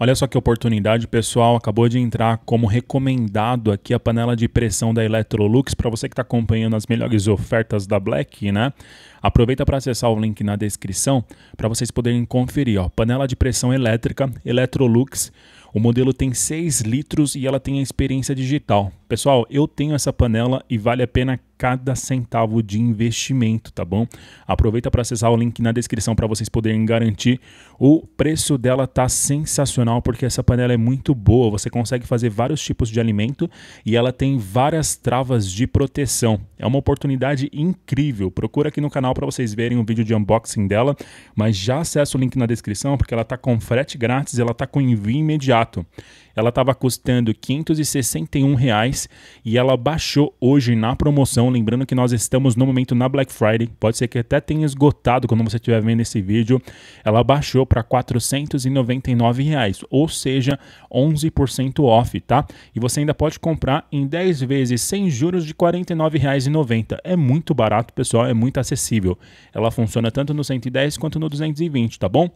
Olha só que oportunidade, pessoal. Acabou de entrar como recomendado aqui a panela de pressão da Electrolux para você que está acompanhando as melhores ofertas da Black, né? Aproveita para acessar o link na descrição para vocês poderem conferir. Ó. Panela de pressão elétrica Electrolux. O modelo tem 6 litros e ela tem a experiência digital. Pessoal, eu tenho essa panela e vale a pena cada centavo de investimento, tá bom? Aproveita para acessar o link na descrição para vocês poderem garantir. O preço dela tá sensacional porque essa panela é muito boa, você consegue fazer vários tipos de alimento e ela tem várias travas de proteção. É uma oportunidade incrível. Procura aqui no canal para vocês verem o vídeo de unboxing dela, mas já acessa o link na descrição porque ela tá com frete grátis, ela tá com envio imediato. Ela estava custando R$ 561 reais, e ela baixou hoje na promoção promoção. Então, lembrando que nós estamos no momento na Black Friday. Pode ser que até tenha esgotado quando você estiver vendo esse vídeo. Ela baixou para R$ 499, reais, ou seja, 11% off, tá? E você ainda pode comprar em 10 vezes sem juros de R$ 49,90. É muito barato, pessoal, é muito acessível. Ela funciona tanto no 110 quanto no 220, tá bom?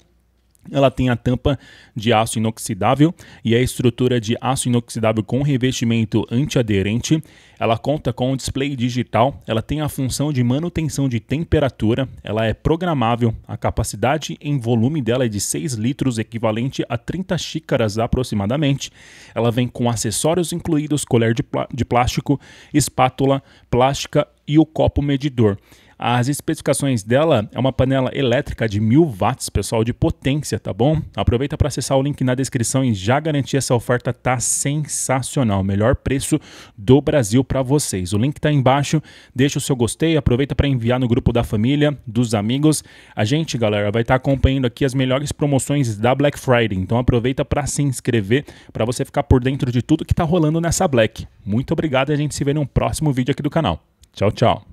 Ela tem a tampa de aço inoxidável e a estrutura de aço inoxidável com revestimento antiaderente. Ela conta com um display digital, ela tem a função de manutenção de temperatura, ela é programável, a capacidade em volume dela é de 6 litros, equivalente a 30 xícaras aproximadamente. Ela vem com acessórios incluídos colher de, de plástico, espátula plástica e o copo medidor. As especificações dela é uma panela elétrica de 1000 watts, pessoal, de potência, tá bom? Aproveita para acessar o link na descrição e já garantir essa oferta tá sensacional, melhor preço do Brasil para vocês. O link tá embaixo, deixa o seu gostei, aproveita para enviar no grupo da família, dos amigos. A gente, galera, vai estar tá acompanhando aqui as melhores promoções da Black Friday, então aproveita para se inscrever para você ficar por dentro de tudo que tá rolando nessa Black. Muito obrigado e a gente se vê num próximo vídeo aqui do canal. Tchau, tchau.